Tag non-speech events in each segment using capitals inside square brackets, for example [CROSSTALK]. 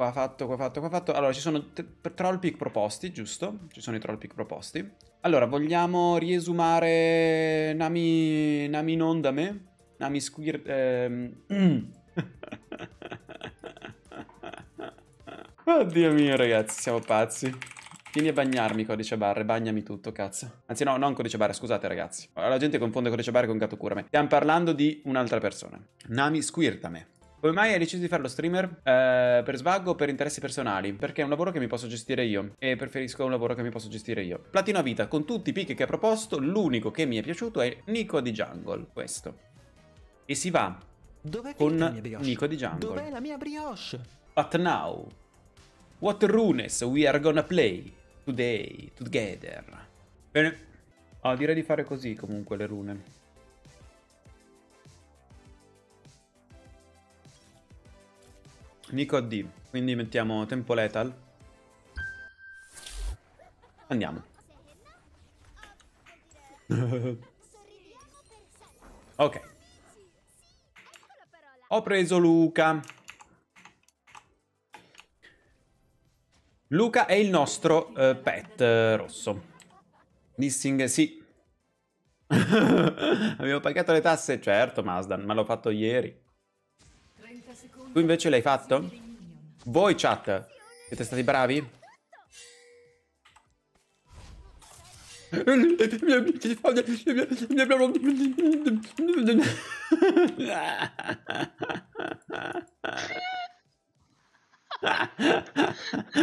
qua fatto, qua fatto, qua fatto. Allora, ci sono troll pick proposti, giusto? Ci sono i troll pick proposti. Allora, vogliamo riesumare Nami, Nami non da me? Nami Squir... Ehm... Mm. [LAUGHS] Oddio mio, ragazzi, siamo pazzi. Vieni a bagnarmi codice barre, bagnami tutto, cazzo. Anzi no, non codice barre, scusate ragazzi. La gente confonde codice barre con gatto curame. Stiamo parlando di un'altra persona. Nami squirtame. Come mai hai deciso di fare lo streamer? Eh, per svago o per interessi personali? Perché è un lavoro che mi posso gestire io e preferisco un lavoro che mi posso gestire io. Platino a vita, con tutti i picchi che ha proposto, l'unico che mi è piaciuto è Nico di Jungle, questo. E si va Dov'è con Nico di Jungle. Dov'è la mia brioche? But now, what runes we are gonna play today, together. Bene. Ah, direi di fare così comunque le rune. Nico D. Quindi mettiamo tempo letal. Andiamo. [LAUGHS] ok. Ho preso Luca. Luca è il nostro eh, pet eh, rosso. Missing, sì. [LAUGHS] Abbiamo pagato le tasse, certo, Masdan, ma l'ho fatto ieri. Tu invece l'hai fatto? Voi chat, siete stati bravi?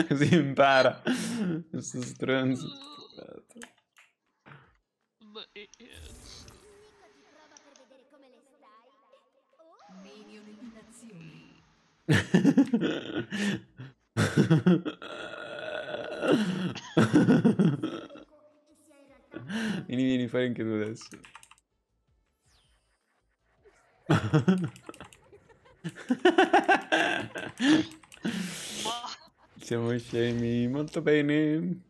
si impara questo stronzo eh, vieni, vieni, fai anche tu adesso. [LAUGHS] Siamo scemi, molto bene.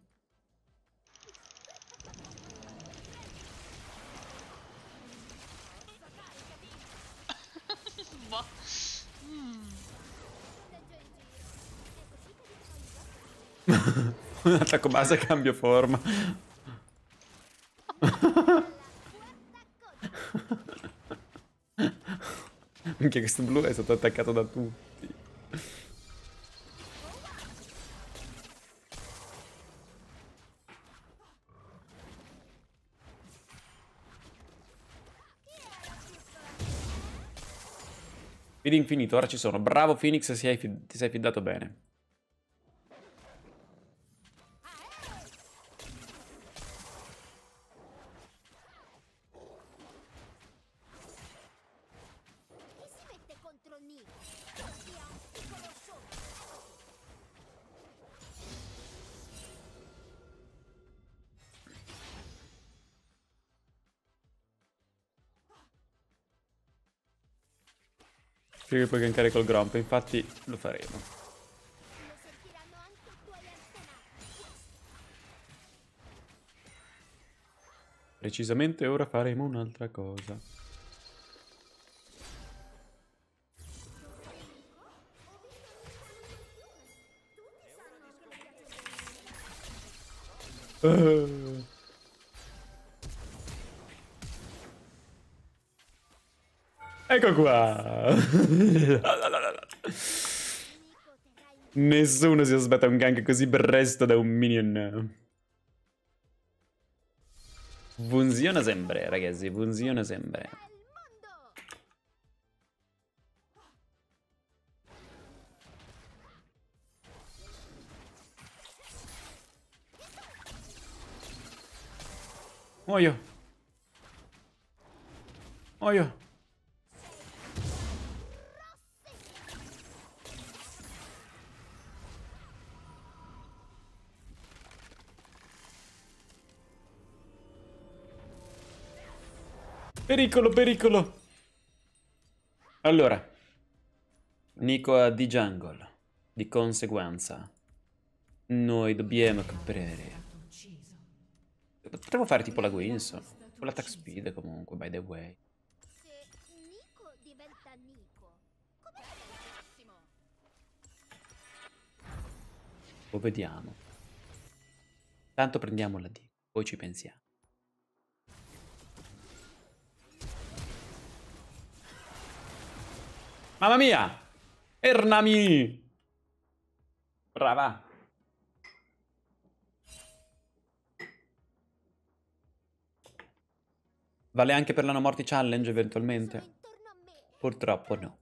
Un attacco base e cambio forma. Anche questo blu è stato attaccato da tutti. Vedi infinito, ora ci sono. Bravo Phoenix, ti sei fidato bene. Prima o poi che col il Gromp, infatti lo faremo. Precisamente ora faremo un'altra cosa. Uh. Ecco qua. Nessuno si aspetta un gank così presto da un minion. Funziona sempre, ragazzi, funziona sempre. Muoio. Muoio. Pericolo, pericolo. Allora. Nico ha di jungle. Di conseguenza. Noi dobbiamo comprare. Potremmo fare tipo la Winsor. Con l'attack speed comunque, by the way. Lo vediamo. Tanto prendiamo la D, poi ci pensiamo. Mamma mia! Ernami! Brava! Vale anche per l'anno morti challenge eventualmente? Purtroppo no.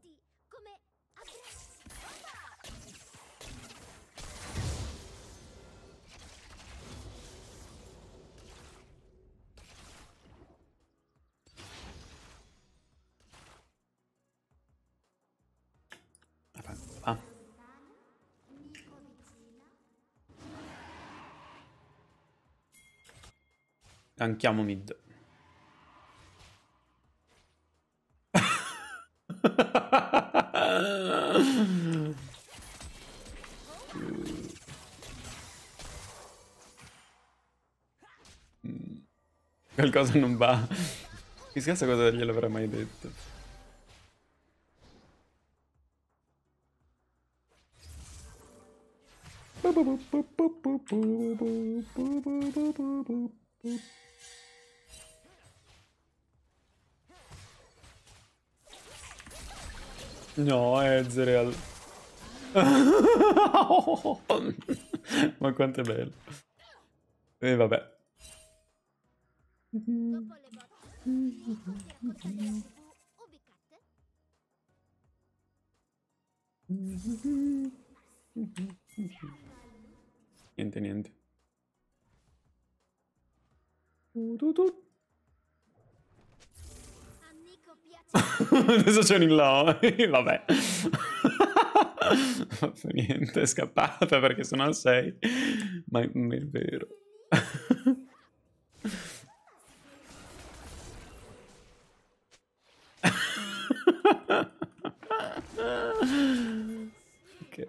Tanchiamo mid. [LAUGHS] Mm. Qualcosa non va. Mi scherzo cosa gliel'avrà mai detto. No, Ezreal. [LAUGHS] Ma quanto è bello. E eh, vabbè. Niente, niente. [LAUGHS] Adesso c'è un in là. [LAUGHS] Vabbè. [LAUGHS] Niente, è scappata perché sono al 6. Ma non è vero. okay.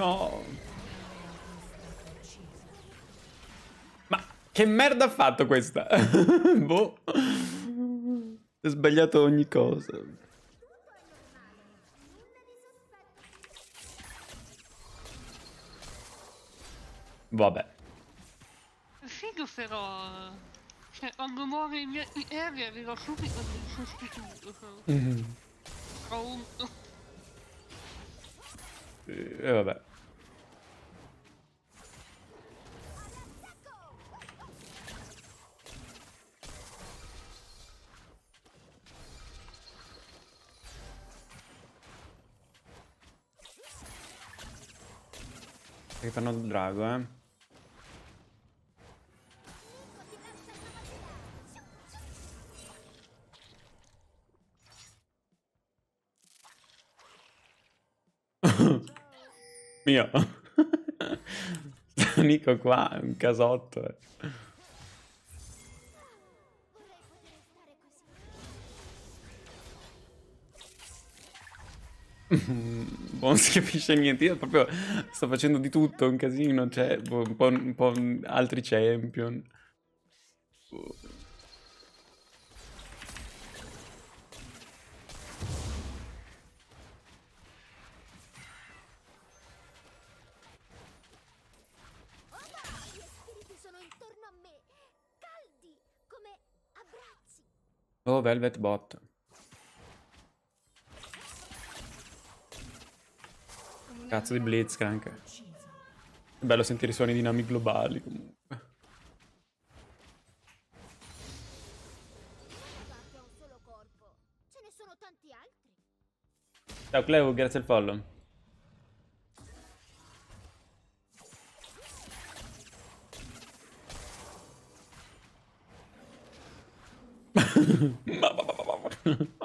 No. Ma che merda ha fatto questa? [LAUGHS] boh. Ho sbagliato ogni cosa. Vabbè. Figo però. Cioè, quando muore in aereo arriva subito il sostituto. Mm -hmm. Pronto. E eh, vabbè. che fanno il drago, eh. [LAUGHS] Mio. [LAUGHS] Nico qua è un casotto, eh. [LAUGHS] non si capisce niente. Io proprio sto facendo di tutto, un casino, cioè, boh, un po', un po altri champion. Oh, Velvet Bot. Cazzo di Blitzcrank. È bello sentire i suoni Nami globali comunque. Ciao Cleo, grazie al follow. [LAUGHS] ma, ma, ma, ma, ma.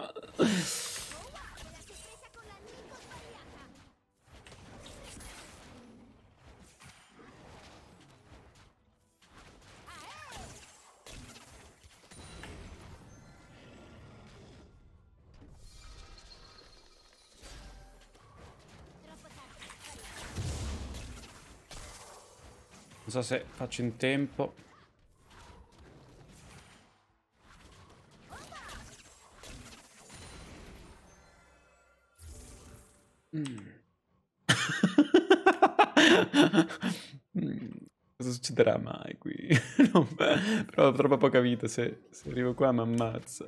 so se faccio in tempo. Mm. [LAUGHS] mm. Cosa succederà mai qui? [LAUGHS] non, però ho troppa poca vita, se, se arrivo qua mi ammazza.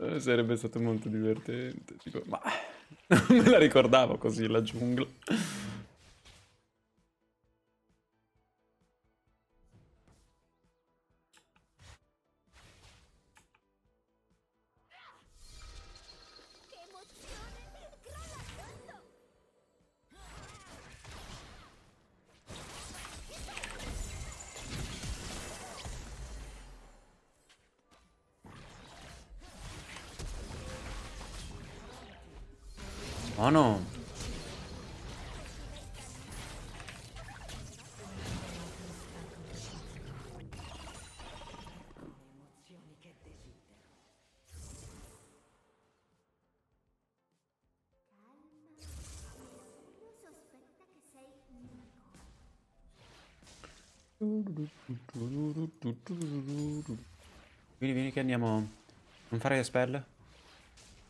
Eh, sarebbe stato molto divertente. Tipo, ma... Non [LAUGHS] me la ricordavo così la giungla. fare le spell.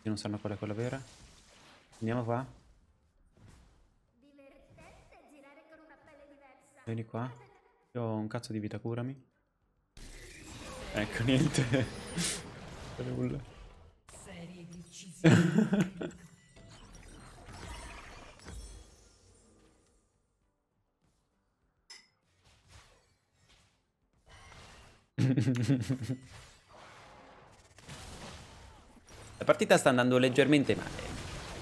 Non sanno qual è quella vera. Andiamo qua. Vieni qua. Io ho un cazzo di vita, curami. Ecco, niente. [LAUGHS] Nulla. [LAUGHS] partita sta andando leggermente male.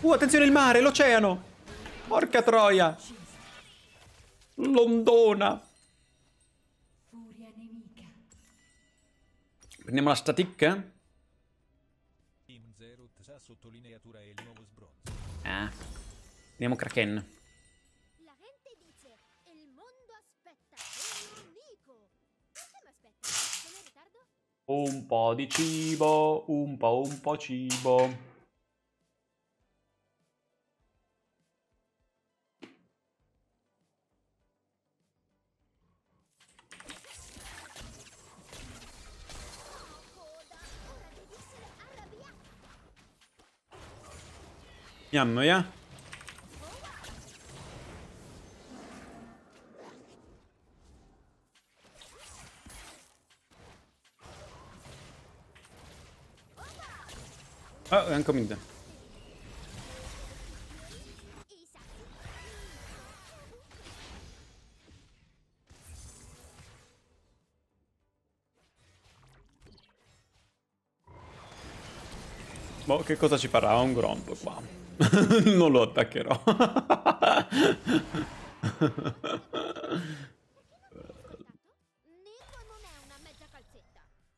Uh, attenzione il mare, l'oceano! Porca troia! L'ondona! Prendiamo la static? Ah. Prendiamo Kraken. Un po' di cibo, un po' un po' cibo. Yam, yeah. Oh, I'm coming down. Boh, che cosa ci farà? un gromp qua. [LAUGHS] non lo attaccherò.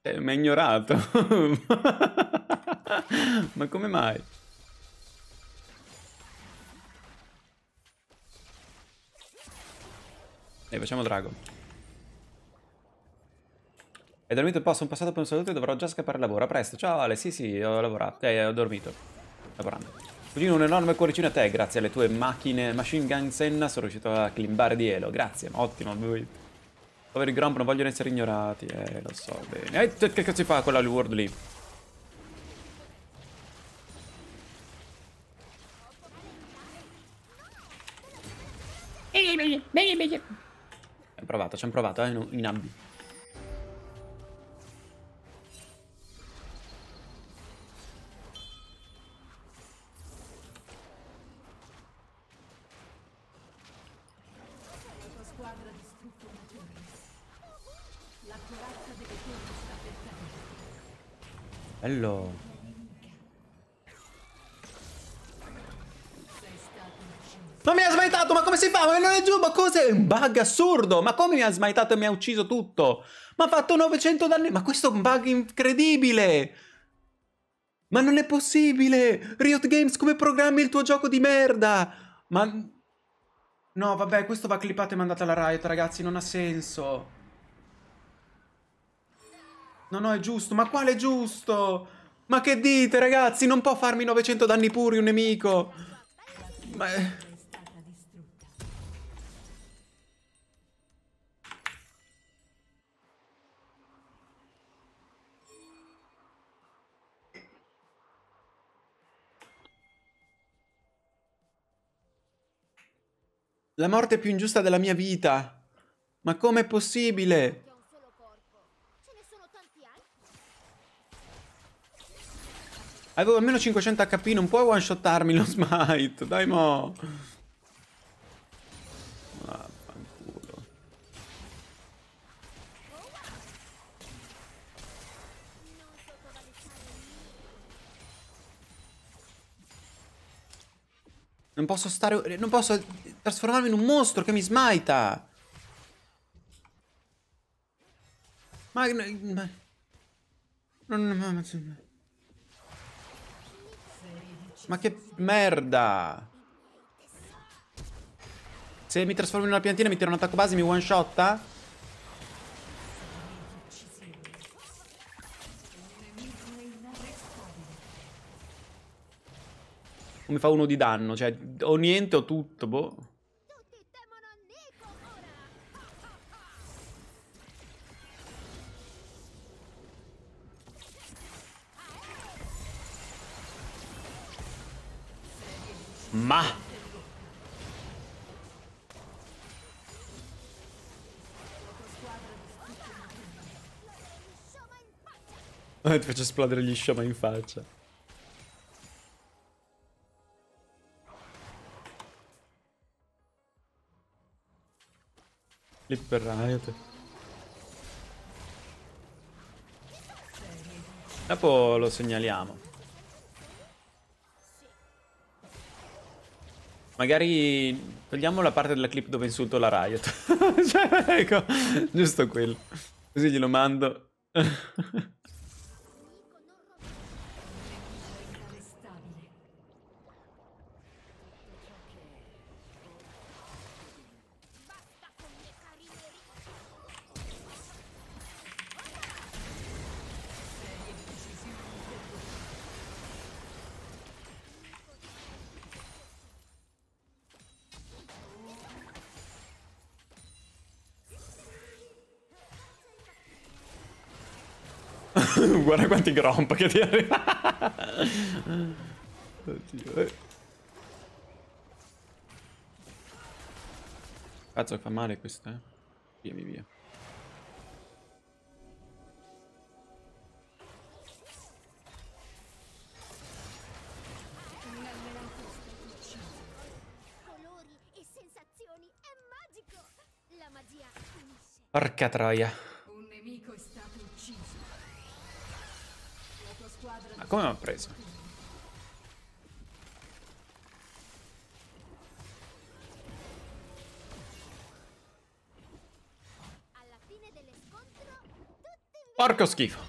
eh, mi ha ignorato. [LAUGHS] [LAUGHS] Ma come mai? E facciamo drago. Hai dormito un po', sono passato per un saluto e dovrò già scappare al lavoro. A presto, ciao Ale, sì sì, ho lavorato, eh, ho dormito. Lavorando. Cugino, un enorme cuoricino a te, grazie alle tue macchine Machine Gun Senna sono riuscito a climbare di Elo. Grazie, ottimo, lui. Poveri Grump, non vogliono essere ignorati, eh, lo so, bene. Eh, che cazzo fa quella World lì? provato, ci hanno provato eh, in, in AB. cos'è un bug assurdo? Ma come mi ha smaitato e mi ha ucciso tutto? Ma ha fatto 900 danni, ma questo è un bug incredibile! Ma non è possibile! Riot Games, come programmi il tuo gioco di merda? Ma... No, vabbè, questo va clippato e mandato alla Riot, ragazzi, non ha senso. No, no, è giusto. Ma quale è giusto? Ma che dite, ragazzi? Non può farmi 900 danni puri un nemico. Ma... La morte più ingiusta della mia vita. Ma com'è possibile? Avevo almeno 500 HP, non puoi one shottarmi lo smite. Dai mo. Vaffanculo. Non posso stare Non posso trasformarmi in un mostro che mi smaita. Ma... ma... Non... Ma, ma, ma che merda! Se mi trasformo in una piantina mi tira un attacco base e mi one shotta? mi fa uno di danno. Cioè, o niente o tutto, boh. Ma! [LAUGHS] Ti faccio esplodere gli scioma in faccia. Riot. Dopo lo segnaliamo. Magari togliamo la parte della clip dove insulto la Riot. [LAUGHS] cioè, ecco, giusto quello. Così glielo mando. [LAUGHS] [LAUGHS] Guarda quanti gromp che ti arriva. Oddio. Eh. Cazzo fa male questa, eh. Via, via, via. Porca troia. come mi ha preso? Porco schifo.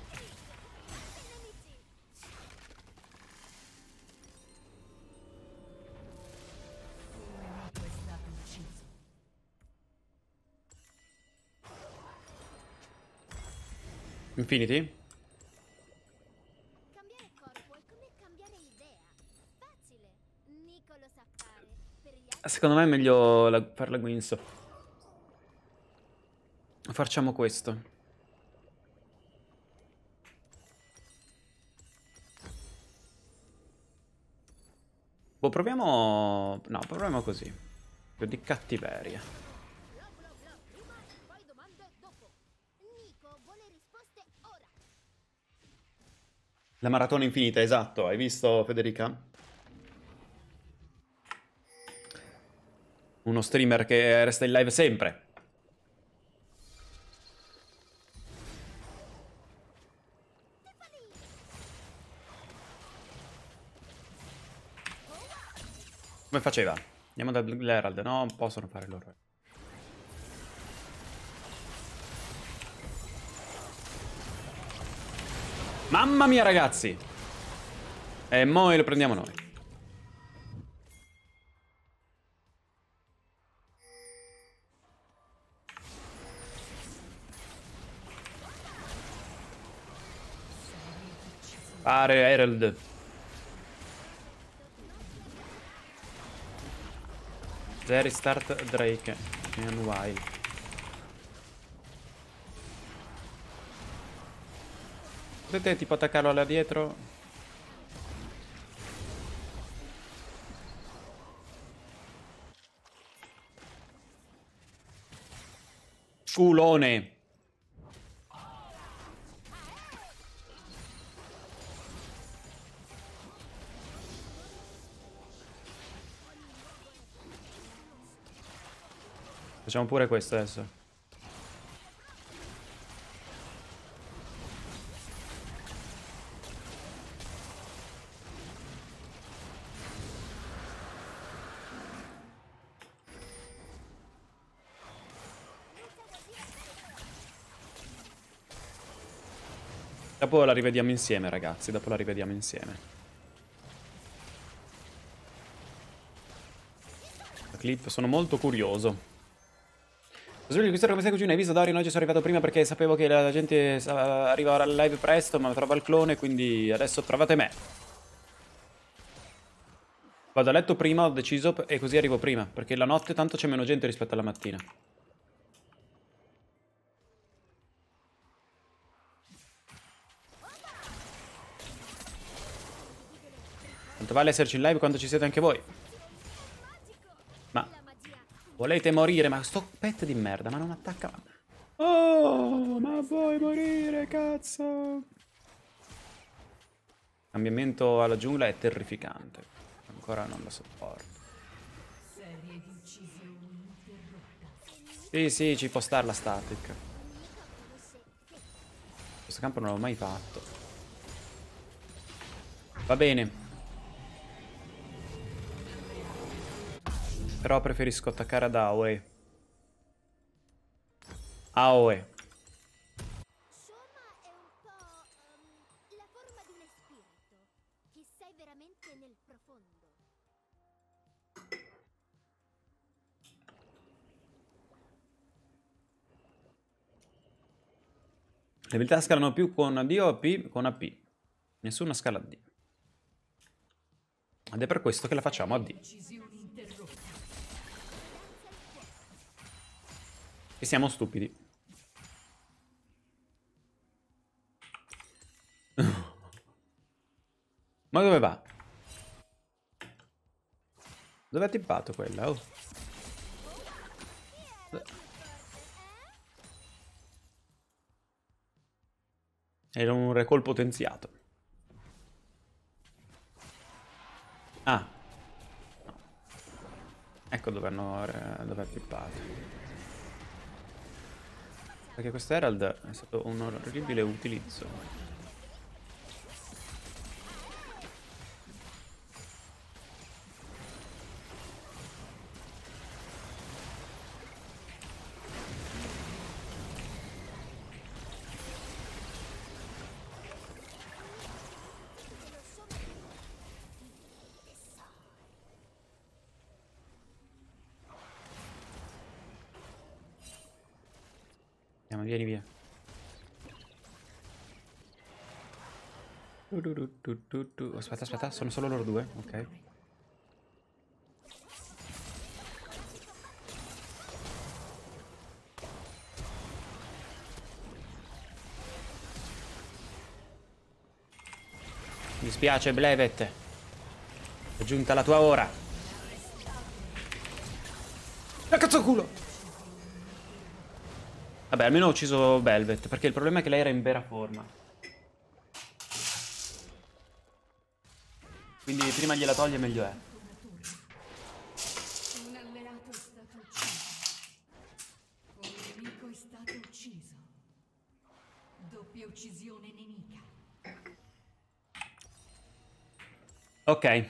Infinity? secondo me è meglio la, farla guinso. Facciamo questo. Boh, proviamo... No, proviamo così. Più di cattiveria. La maratona infinita, esatto. Hai visto, Federica? uno streamer che resta in live sempre. Come faceva? Andiamo dall'Herald, no? Non possono fare loro. Mamma mia ragazzi! E mo lo prendiamo noi. Pare Herald. There start Drake. Meanwhile. Potete tipo attaccarlo là dietro? Culone! Facciamo pure questo adesso. Dopo la rivediamo insieme, ragazzi. Dopo la rivediamo insieme. clip, sono molto curioso. Sveglio il questore come stai cucina, hai visto Dorian? Oggi sono arrivato prima perché sapevo che la gente arriva al live presto, ma trova il clone, quindi adesso trovate me. Vado a letto prima, ho deciso, e così arrivo prima, perché la notte tanto c'è meno gente rispetto alla mattina. Tanto vale esserci in live quando ci siete anche voi. Volete morire? Ma sto pet di merda, ma non attacca... Oh, ma vuoi morire, cazzo? Il cambiamento alla giungla è terrificante. Ancora non la sopporto. Sì, sì, ci può stare la static. Questo campo non l'ho mai fatto. Va bene. Però preferisco attaccare ad Aoe. Aoe. Ehm, Le abilità scalano più con D o P con AP. Nessuna scala a D. Ed è per questo che la facciamo a D. E siamo stupidi. [LAUGHS] Ma dove va? Dove ha tippato quella? Oh. Era un recall potenziato. Ah. Ecco dove hanno... Eh, dove ha tippato. Perché questo Herald è stato un orribile utilizzo. vieni via. Aspetta, aspetta, sono solo loro due, ok. Mi spiace, Blevet. È giunta la tua ora. Ma cazzo culo! Vabbè, almeno ho ucciso Velvet, perché il problema è che lei era in vera forma. Quindi prima gliela toglie meglio è. Ok.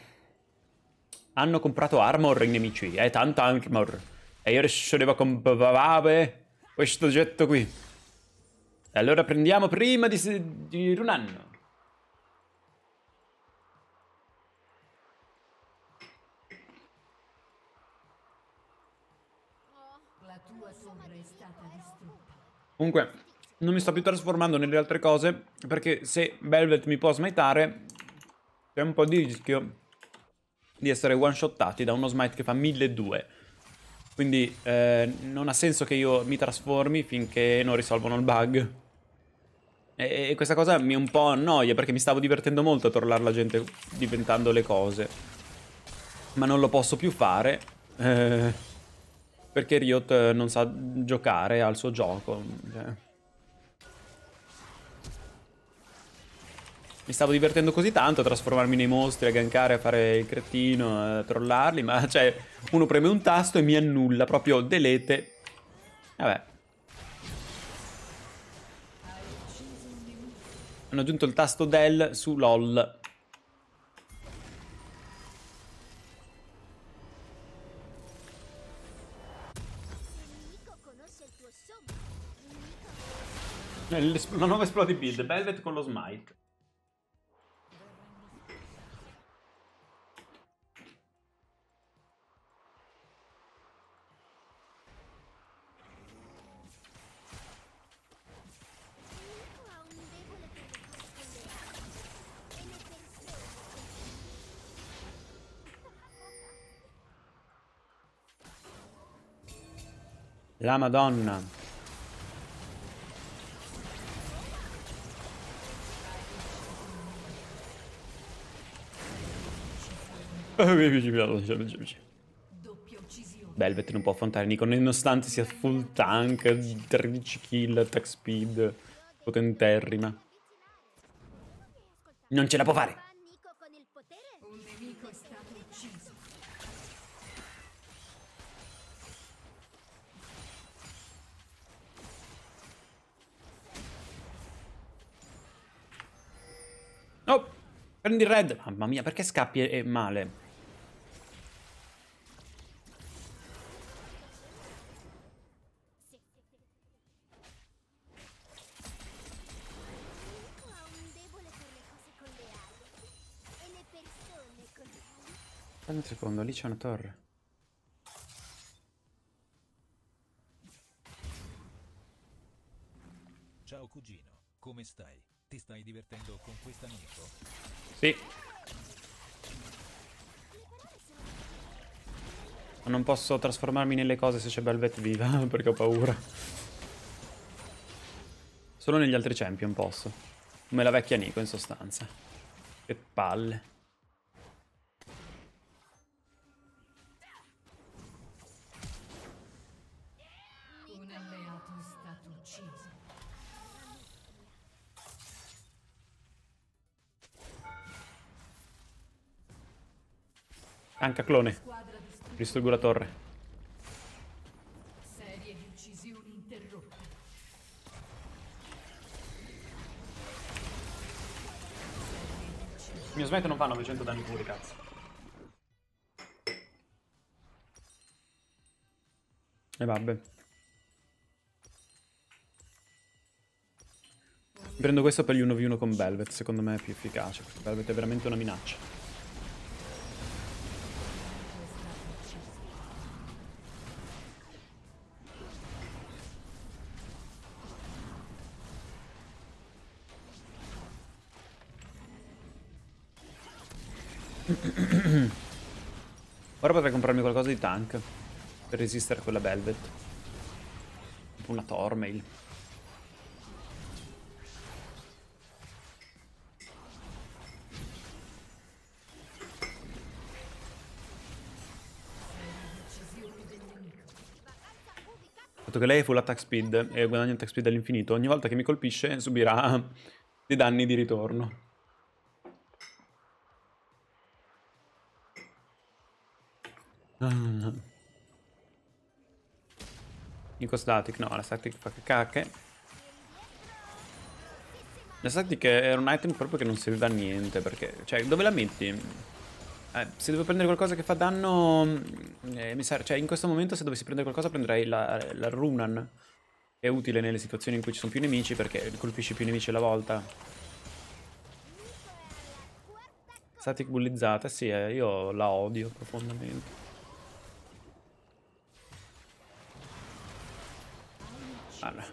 Hanno comprato armor i nemici. È eh, tanta armor. E io adesso devo comprare questo oggetto qui. E allora prendiamo prima di, di anno. Comunque, non mi sto più trasformando nelle altre cose, perché se Velvet mi può smaitare, c'è un po' di rischio di essere one-shottati da uno smite che fa 1200. Quindi eh, non ha senso che io mi trasformi finché non risolvono il bug. E, e questa cosa mi un po' annoia perché mi stavo divertendo molto a torlare la gente diventando le cose. Ma non lo posso più fare. Eh, perché Riot non sa giocare al suo gioco. Cioè. mi stavo divertendo così tanto a trasformarmi nei mostri, a gankare, a fare il cretino, a trollarli, ma cioè uno preme un tasto e mi annulla, proprio delete. Vabbè. Hanno aggiunto il tasto del su LOL. La nuova esplodi Build, Velvet con lo Smite. La madonna. Velvet [LAUGHS] non può affrontare Nico nonostante sia full tank, 13 kill, attack speed, potenterrima. Non ce la può fare! Prendi il red. Mamma mia, perché scappi e eh, eh, male? Aspetta un secondo, lì c'è una torre. Ciao cugino, come stai? Ti stai divertendo con quest'amico? Sì. Ma non posso trasformarmi nelle cose se c'è Belvet viva, [LAUGHS] perché ho paura. Solo negli altri champion posso. Come la vecchia Nico, in sostanza. Che palle. Un alleato è stato ucciso. Anca clone. Distruggo la torre. Serie di uccisioni interrotte. Il mio smetto non fa 900 danni pure, cazzo. E vabbè. Prendo questo per gli 1v1 con Velvet, secondo me è più efficace. Velvet è veramente una minaccia. tank per resistere a quella Velvet. Una Tormail. Dato che lei è full attack speed e guadagna attack speed all'infinito, ogni volta che mi colpisce subirà dei danni di ritorno. Um. Static, no, la Static fa cacche. La Static era un item proprio che non serviva a niente, perché... Cioè, dove la metti? Eh, se devo prendere qualcosa che fa danno... Mm, eh, cioè, in questo momento se dovessi prendere qualcosa prenderei la, la Runan. Che è utile nelle situazioni in cui ci sono più nemici, perché colpisci più nemici alla volta. Static bullizzata, sì, eh, io la odio profondamente. Allora.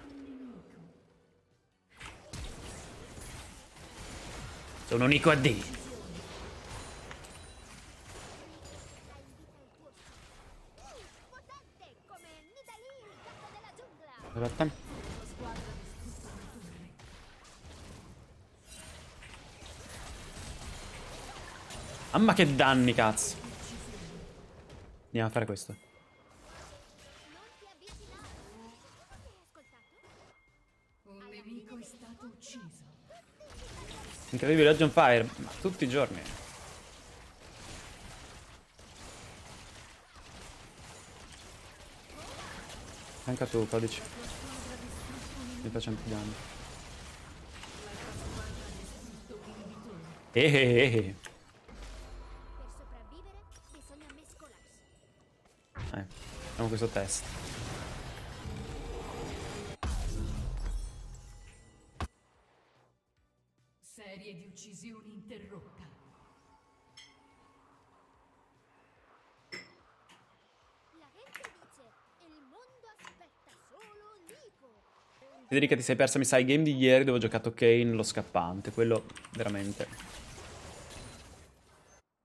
Sono un unico a D. Aspetta. Mamma ah, che danni, cazzo. Andiamo a fare questo. Incredibile, oggi on fire, ma tutti i giorni. Anche tu, codice. Mi facciamo più danni. Eh, eh, eh, per sopravvivere bisogna mescolarsi. Eh, facciamo questo test. Federica ti sei persa, mi sai, il game di ieri dove ho giocato Kane, lo scappante. Quello veramente...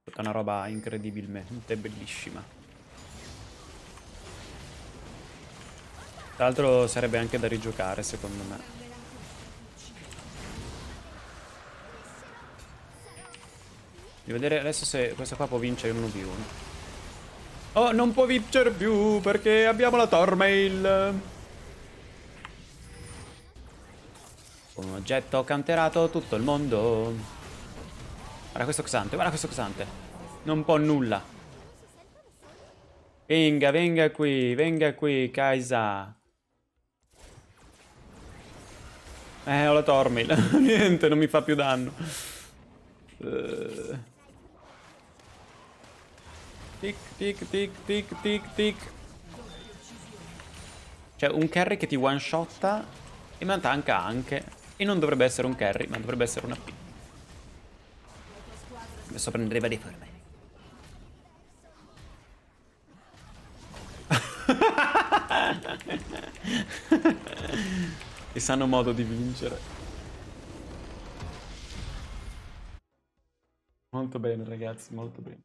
È una roba incredibilmente bellissima. Tra l'altro sarebbe anche da rigiocare, secondo me. Devo vedere adesso se questa qua può vincere uno di uno. Oh, non può vincere più perché abbiamo la Tormail. un oggetto canterato tutto il mondo. Guarda questo cosante, guarda questo cosante. Non può nulla. Venga, venga qui, venga qui, Kaisa. Eh, ho la Tormil. [LAUGHS] Niente, non mi fa più danno. Uh. Tic, tic, tic, tic, tic, tic. Cioè, un carry che ti one-shotta e mantanca anche. E non dovrebbe essere un carry, ma dovrebbe essere una P. Adesso prendere varie forme. [LAUGHS] e sanno modo di vincere. Molto bene ragazzi, molto bene.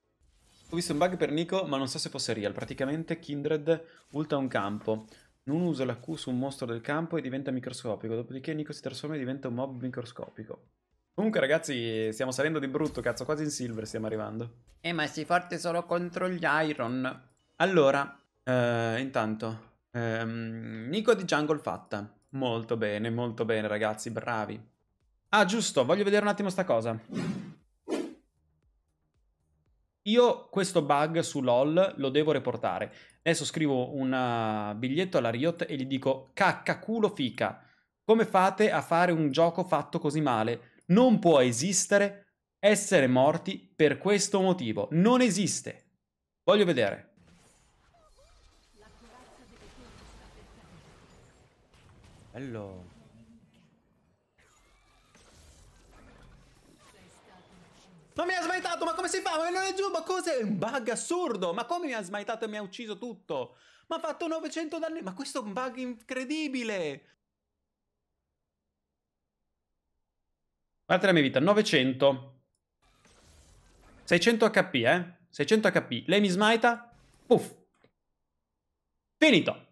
Ho visto un bug per Nico, ma non so se fosse real. Praticamente Kindred ulta un campo. Non usa la Q su un mostro del campo e diventa microscopico, dopodiché Nico si trasforma e diventa un mob microscopico. Comunque ragazzi, stiamo salendo di brutto, cazzo, quasi in silver stiamo arrivando. Eh, ma sei forte solo contro gli Iron. Allora, eh, intanto, ehm, Nico di Jungle fatta. Molto bene, molto bene ragazzi, bravi. Ah, giusto, voglio vedere un attimo sta cosa. Io questo bug su LOL lo devo reportare. Adesso scrivo un eh, biglietto alla Riot e gli dico cacca culo fica. Come fate a fare un gioco fatto così male? Non può esistere essere morti per questo motivo. Non esiste. Voglio vedere. Bello. Ma mi ha smaitato, ma come si fa? Ma non è giù, ma cos'è? Un bug assurdo, ma come mi ha smaitato e mi ha ucciso tutto? Ma ha fatto 900 danni, ma questo è un bug incredibile! Guardate la mia vita, 900. 600 HP, eh? 600 HP. Lei mi smaita, puff. Finito.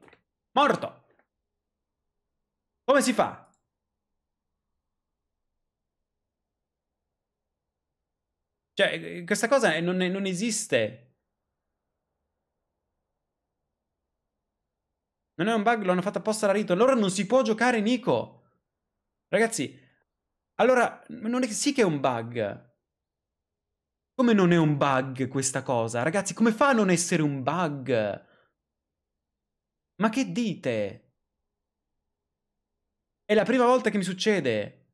Morto. Come si fa? Cioè, eh, eh, questa cosa non, non esiste. Non è un bug, l'hanno fatto apposta la Rito. Allora non si può giocare Nico. Ragazzi, allora non è sì che è un bug. Come non è un bug questa cosa? Ragazzi, come fa a non essere un bug? Ma che dite? È la prima volta che mi succede.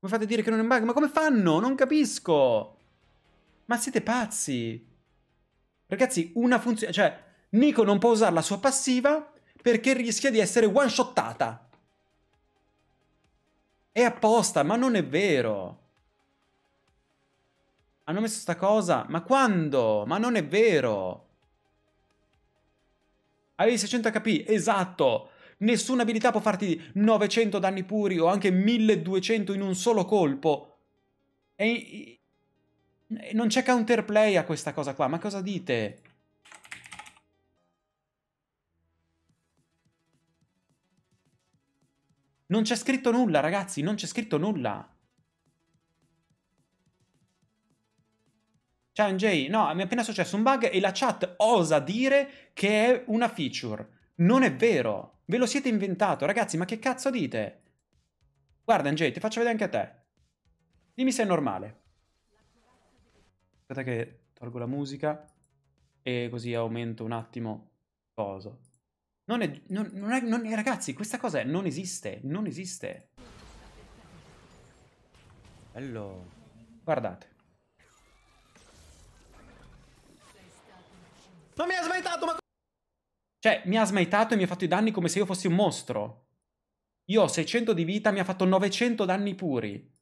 Come fate a dire che non è un bug? Ma come fanno? Non capisco! Ma siete pazzi! Ragazzi, una funzione... Cioè, Nico non può usare la sua passiva perché rischia di essere one-shottata. È apposta, ma non è vero. Hanno messo sta cosa? Ma quando? Ma non è vero. Avevi 600 HP, esatto nessuna abilità può farti 900 danni puri o anche 1200 in un solo colpo. E... Non c'è counterplay a questa cosa qua, ma cosa dite? Non c'è scritto nulla, ragazzi, non c'è scritto nulla. Ciao NJ, no, mi è appena successo un bug e la chat osa dire che è una feature. Non è vero. Ve lo siete inventato, ragazzi, ma che cazzo dite? Guarda, NJ, ti faccio vedere anche a te. Dimmi se è normale. Aspetta che tolgo la musica e così aumento un attimo coso. Non è, non, non è, non è ragazzi, questa cosa è, non esiste, non esiste. Bello. Guardate. Non mi ha sbagliato, ma... Cioè, mi ha smaitato e mi ha fatto i danni come se io fossi un mostro. Io ho 600 di vita, mi ha fatto 900 danni puri.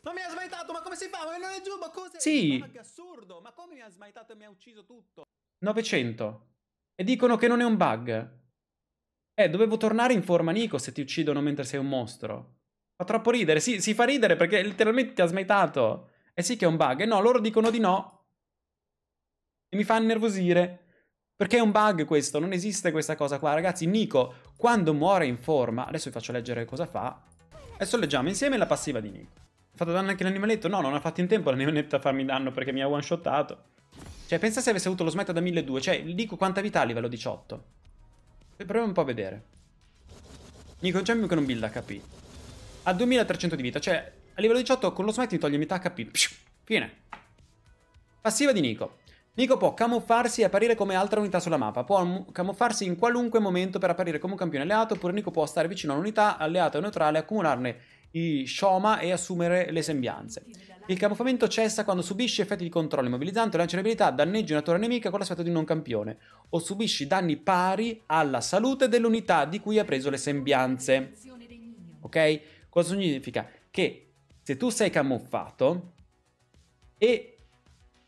Ma mi ha smaitato, ma come si fa? Ma non è giù, ma cosa? Sì. Ma che assurdo, ma come mi ha smaitato e mi ha ucciso tutto? 900. E dicono che non è un bug. Eh, dovevo tornare in forma Nico se ti uccidono mentre sei un mostro. Fa troppo ridere, sì, si fa ridere perché letteralmente ti ha smaitato. E eh sì che è un bug, e eh no, loro dicono di no. E mi fa innervosire. Perché è un bug questo, non esiste questa cosa qua. Ragazzi, Nico, quando muore in forma... Adesso vi faccio leggere cosa fa. Adesso leggiamo insieme la passiva di Nico. Ha fatto danno anche l'animaletto? No, non ha fatto in tempo l'animaletto a farmi danno perché mi ha one-shottato. Cioè, pensa se avesse avuto lo smetta da 1200. Cioè, dico quanta vita ha a livello 18. proviamo un po' a vedere. Nico c'è più che non build HP. Ha 2300 di vita. Cioè, a livello 18 con lo smite mi toglie metà HP. Psh, fine. Passiva di Nico. Nico può camuffarsi e apparire come altra unità sulla mappa, può camuffarsi in qualunque momento per apparire come un campione alleato, oppure Nico può stare vicino a un'unità alleata o neutrale, accumularne i shoma e assumere le sembianze. Il camuffamento cessa quando subisci effetti di controllo immobilizzante o lanciabilità, danneggi una torre nemica con l'aspetto di un non campione, o subisci danni pari alla salute dell'unità di cui ha preso le sembianze. Ok? Cosa significa? Che se tu sei camuffato e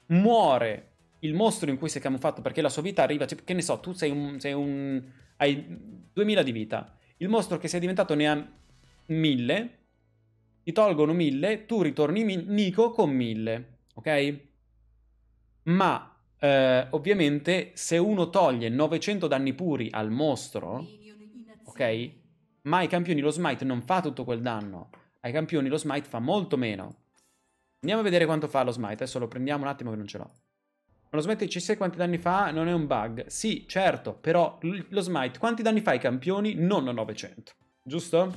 muore il mostro in cui si è camuffato perché la sua vita arriva, cioè, che ne so, tu sei un, sei un, hai 2000 di vita, il mostro che sei diventato ne ha 1000, ti tolgono 1000, tu ritorni Nico con 1000, ok? Ma eh, ovviamente se uno toglie 900 danni puri al mostro, ok? Ma ai campioni lo smite non fa tutto quel danno, ai campioni lo smite fa molto meno. Andiamo a vedere quanto fa lo smite, adesso lo prendiamo un attimo che non ce l'ho. Ma lo smite ci sei quanti danni fa? Non è un bug. Sì, certo, però lo smite quanti danni fa i campioni? Non 900. Giusto?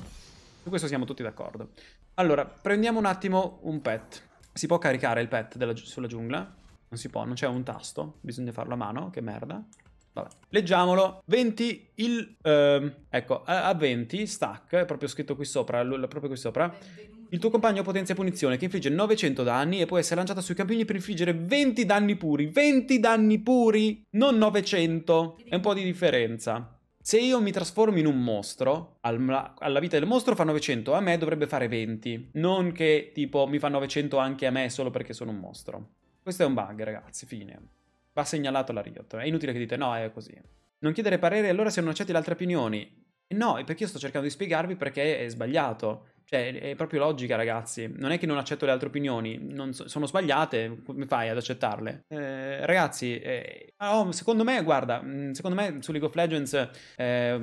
Su questo siamo tutti d'accordo. Allora, prendiamo un attimo un pet. Si può caricare il pet della, sulla giungla? Non si può, non c'è un tasto. Bisogna farlo a mano, che merda. Vabbè. Leggiamolo. 20 il... Ehm, ecco, a, a 20 stack, è proprio scritto qui sopra, proprio qui sopra. Benvenuto il tuo compagno potenzia punizione che infligge 900 danni e può essere lanciata sui campigli per infliggere 20 danni puri. 20 danni puri! Non 900. È un po' di differenza. Se io mi trasformo in un mostro, alla vita del mostro fa 900, a me dovrebbe fare 20. Non che tipo mi fa 900 anche a me solo perché sono un mostro. Questo è un bug ragazzi, fine. Va segnalato la Riot. È inutile che dite no, è così. Non chiedere parere allora se non accetti le altre opinioni. No, è perché io sto cercando di spiegarvi perché è sbagliato. Cioè, è proprio logica, ragazzi. Non è che non accetto le altre opinioni, so, sono sbagliate, come fai ad accettarle? Eh, ragazzi, eh, oh, secondo me, guarda, mm, secondo me su League of Legends eh,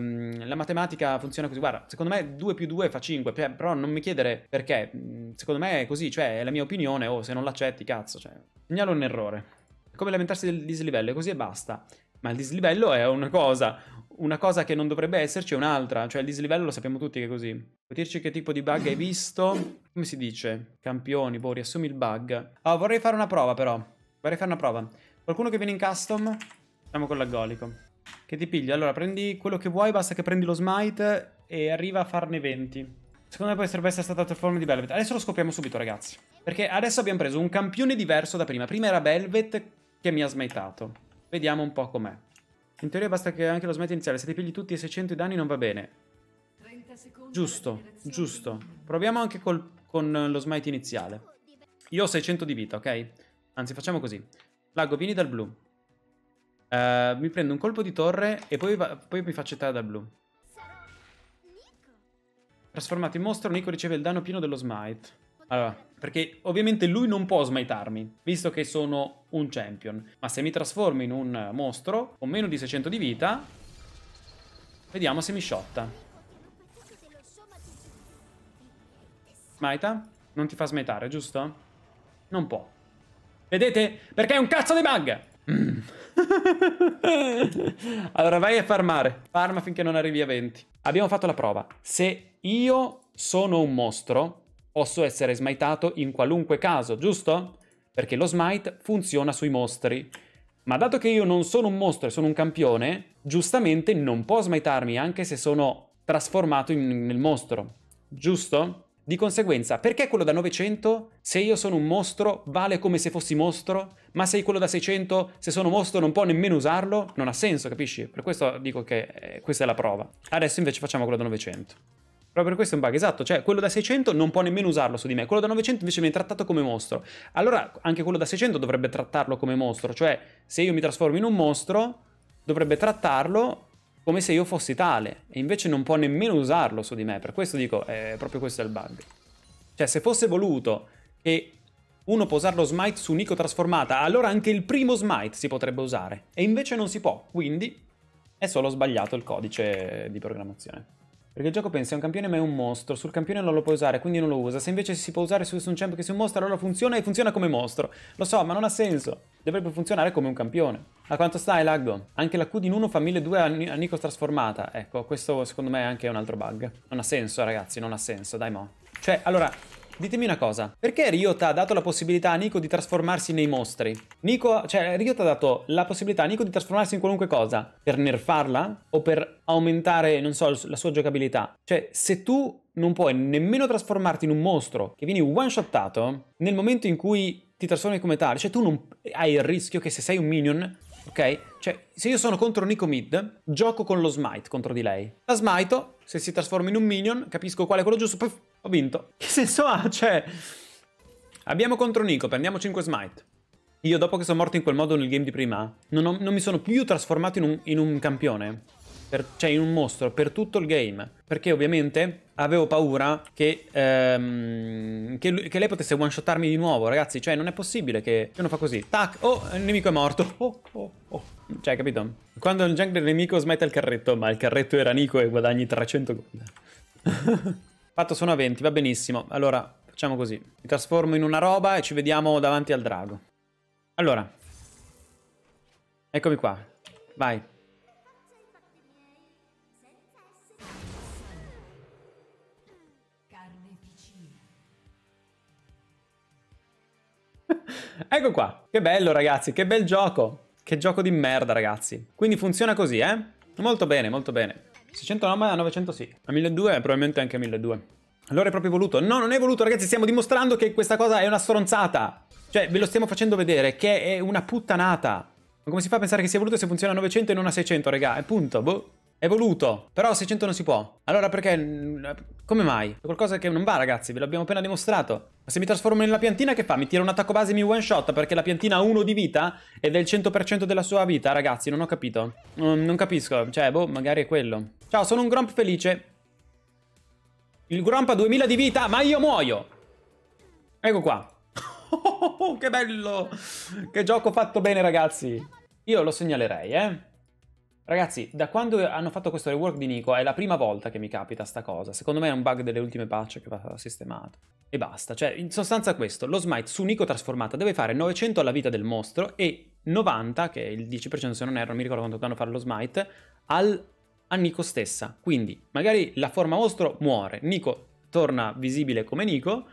la matematica funziona così. Guarda, secondo me 2 più 2 fa 5, cioè, però non mi chiedere perché. Mm, secondo me è così, cioè, è la mia opinione, oh, se non l'accetti, cazzo, cioè, segnalo un errore. È come lamentarsi del dislivello, è così e basta. Ma il dislivello è una cosa, una cosa che non dovrebbe esserci è un'altra, cioè il dislivello lo sappiamo tutti che è così. Puoi dirci che tipo di bug hai visto? Come si dice? Campioni, boh, riassumi il bug. oh, vorrei fare una prova però. Vorrei fare una prova. Qualcuno che viene in custom? Facciamo con l'aggolico. Che ti pigli? Allora, prendi quello che vuoi, basta che prendi lo smite e arriva a farne 20. Secondo me poi essere stata altra forma di Velvet. Adesso lo scopriamo subito, ragazzi. Perché adesso abbiamo preso un campione diverso da prima. Prima era Velvet che mi ha smitato. Vediamo un po' com'è. In teoria basta che anche lo smet iniziale, se ti pigli tutti e 600 i danni non va bene. Giusto, giusto. Proviamo anche col, con lo smite iniziale. Io ho 600 di vita, ok? Anzi, facciamo così. Lago, vieni dal blu. Uh, mi prendo un colpo di torre e poi, poi mi faccio età dal blu. Trasformato in mostro, Nico riceve il danno pieno dello smite. Allora, perché ovviamente lui non può smitarmi, visto che sono un champion. Ma se mi trasformo in un mostro con meno di 600 di vita, vediamo se mi sciotta. Maita? Non ti fa smitare, giusto? Non può. Vedete? Perché è un cazzo di bug! Mm. [LAUGHS] allora vai a farmare. Farma finché non arrivi a 20. Abbiamo fatto la prova. Se io sono un mostro, Posso essere smitato in qualunque caso, giusto? Perché lo smite funziona sui mostri. Ma dato che io non sono un mostro e sono un campione, giustamente non può smitarmi anche se sono trasformato in, nel mostro, giusto? Di conseguenza, perché quello da 900, se io sono un mostro, vale come se fossi mostro, ma se quello da 600, se sono mostro, non può nemmeno usarlo? Non ha senso, capisci? Per questo dico che eh, questa è la prova. Adesso invece facciamo quello da 900. Proprio per questo è un bug, esatto, cioè quello da 600 non può nemmeno usarlo su di me, quello da 900 invece viene trattato come mostro. Allora anche quello da 600 dovrebbe trattarlo come mostro, cioè se io mi trasformo in un mostro dovrebbe trattarlo come se io fossi tale, e invece non può nemmeno usarlo su di me, per questo dico, eh, proprio questo è il bug. Cioè se fosse voluto che uno può usare lo smite su Nico trasformata, allora anche il primo smite si potrebbe usare, e invece non si può, quindi è solo sbagliato il codice di programmazione. Perché il gioco pensa è un campione ma è un mostro, sul campione non lo puoi usare, quindi non lo usa. Se invece si può usare su un champ che sia un mostro, allora funziona e funziona come mostro. Lo so, ma non ha senso. Dovrebbe funzionare come un campione. A quanto stai, Lagdo? Anche la Q di Nuno fa 1200 a Nikos trasformata. Ecco, questo secondo me è anche un altro bug. Non ha senso, ragazzi, non ha senso, dai mo'. Cioè, allora, Ditemi una cosa, perché Riot ha dato la possibilità a Nico di trasformarsi nei mostri? Nico, cioè Riot ha dato la possibilità a Nico di trasformarsi in qualunque cosa, per nerfarla o per aumentare, non so, la sua giocabilità. Cioè, se tu non puoi nemmeno trasformarti in un mostro che vieni one-shottato, nel momento in cui ti trasformi come tale, cioè tu non hai il rischio che se sei un minion ok? Cioè, se io sono contro Nico Mid, gioco con lo smite contro di lei. La smito, se si trasforma in un minion, capisco quale è quello giusto, puff, ho vinto. [LAUGHS] Che senso ha? Cioè... Abbiamo contro Nico, prendiamo 5 smite. Io dopo che sono morto in quel modo nel game di prima, non, ho, non mi sono più trasformato in un, in un campione per, cioè in un mostro per tutto il game. Perché ovviamente avevo paura che, ehm, che, lui, che lei potesse one shotarmi di nuovo, ragazzi. Cioè, non è possibile che uno fa così. Tac! Oh, il nemico è morto. Oh, oh, oh. Cioè, capito? Quando il junk del nemico smette il carretto, ma il carretto era Nico e guadagni 300 gold. [LAUGHS] Fatto sono a 20, va benissimo. Allora, facciamo così. Mi trasformo in una roba e ci vediamo davanti al drago. Allora. Eccomi qua. Vai. Ecco qua. Che bello, ragazzi. Che bel gioco. Che gioco di merda, ragazzi. Quindi funziona così, eh? Molto bene, molto bene. 609 a 900 sì. A 1200 eh, probabilmente anche a 1200. Allora è proprio voluto? No, non è voluto, ragazzi. Stiamo dimostrando che questa cosa è una stronzata. Cioè, ve lo stiamo facendo vedere che è una puttanata. Ma come si fa a pensare che sia voluto se funziona a 900 e non a 600, raga? E punto, boh. È voluto. Però 600 non si può. Allora perché... Mm, come mai? C'è qualcosa che non va ragazzi, ve l'abbiamo appena dimostrato. Ma se mi trasformo nella piantina che fa? Mi tira un attacco base e mi one shot perché la piantina ha 1 di vita ed è il 100% della sua vita, ragazzi, non ho capito. Um, non capisco, cioè, boh, magari è quello. Ciao, sono un Gromp felice. Il Gromp ha 2000 di vita, ma io muoio. Ecco qua. [LAUGHS] Oh, che bello! Che gioco fatto bene, ragazzi. Io lo segnalerei, eh. Ragazzi, da quando hanno fatto questo rework di Nico è la prima volta che mi capita sta cosa. Secondo me è un bug delle ultime patch che va sistemato. E basta, cioè in sostanza questo, lo smite su Nico trasformata deve fare 900 alla vita del mostro e 90, che è il 10% se non erro, non mi ricordo quanto danno fare lo smite, al, a Nico stessa. Quindi magari la forma mostro muore, Nico torna visibile come Nico,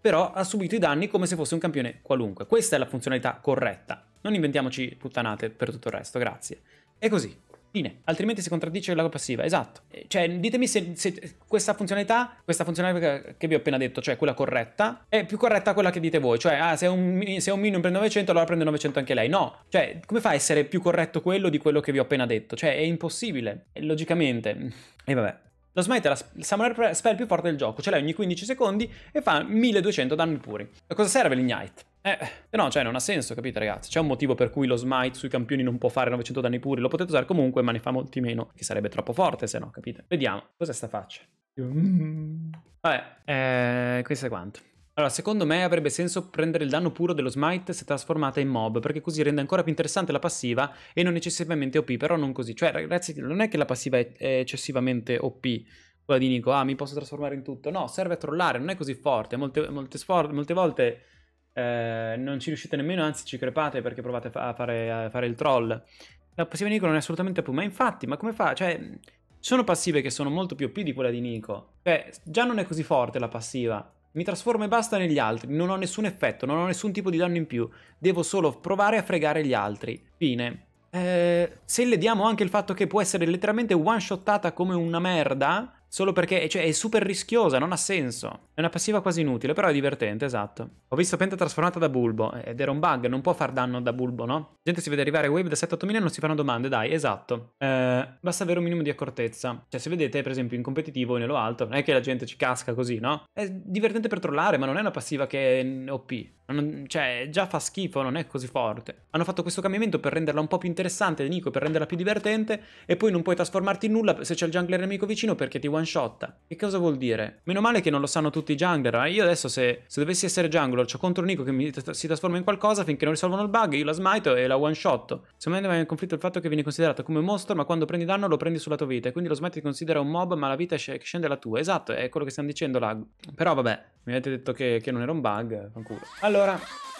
però ha subito i danni come se fosse un campione qualunque. Questa è la funzionalità corretta. Non inventiamoci puttanate per tutto il resto, grazie. E così. Fine. Altrimenti si contraddice la passiva, esatto. Eh, cioè, ditemi se, se, questa funzionalità, questa funzionalità che vi ho appena detto, cioè quella corretta, è più corretta quella che dite voi. Cioè, ah, se un, se un minimo prende 900, allora prende 900 anche lei. No. Cioè, come fa a essere più corretto quello di quello che vi ho appena detto? Cioè, è impossibile, logicamente. E vabbè. Lo Smite è la summoner spell più forte del gioco, ce l'hai ogni 15 secondi e fa 1200 danni puri. A cosa serve l'Ignite? Eh, eh, no, cioè non ha senso, capite ragazzi? C'è un motivo per cui lo smite sui campioni non può fare 900 danni puri, lo potete usare comunque ma ne fa molti meno, che sarebbe troppo forte se no, capite? Vediamo, cos'è sta faccia? Vabbè, eh, questo è quanto. Allora, secondo me avrebbe senso prendere il danno puro dello smite se trasformata in mob, perché così rende ancora più interessante la passiva e non eccessivamente OP, però non così. Cioè, ragazzi, non è che la passiva è eccessivamente OP, quella di Nico, ah, mi posso trasformare in tutto. No, serve a trollare, non è così forte. Molte, molte, molte volte eh, non ci riuscite nemmeno, anzi ci crepate perché provate a fare, a fare il troll. La passiva di Nico non è assolutamente più, ma infatti, ma come fa? Cioè, sono passive che sono molto più OP di quella di Nico. Cioè, già non è così forte la passiva. Mi trasformo e basta negli altri, non ho nessun effetto, non ho nessun tipo di danno in più. Devo solo provare a fregare gli altri. Fine. Eh, se le diamo anche il fatto che può essere letteralmente one-shottata come una merda, solo perché cioè, è super rischiosa, non ha senso. È una passiva quasi inutile, però è divertente, esatto. Ho visto Penta trasformata da Bulbo, eh, ed era un bug, non può far danno da Bulbo, no? La gente si vede arrivare a Wave da 7-8000 e non si fanno domande, dai, esatto. Eh, basta avere un minimo di accortezza. Cioè, se vedete, per esempio, in competitivo o nello alto, non è che la gente ci casca così, no? È divertente per trollare, ma non è una passiva che è OP. Non, cioè, già fa schifo, non è così forte. Hanno fatto questo cambiamento per renderla un po' più interessante, Nico, per renderla più divertente, e poi non puoi trasformarti in nulla se c'è il jungler nemico vicino perché ti one one shot. Che cosa vuol dire? Meno male che non lo sanno tutti i jungler. Eh? Io adesso se, se, dovessi essere jungler, c'ho contro Nico che mi, si trasforma in qualcosa finché non risolvono il bug, io la smito e la one shot. Secondo me va in conflitto il fatto che viene considerato come un mostro, ma quando prendi danno lo prendi sulla tua vita. E quindi lo smite ti considera un mob, ma la vita sc scende la tua. Esatto, è quello che stiamo dicendo, lag. Però vabbè, mi avete detto che, che non era un bug, eh, fanculo. Allora...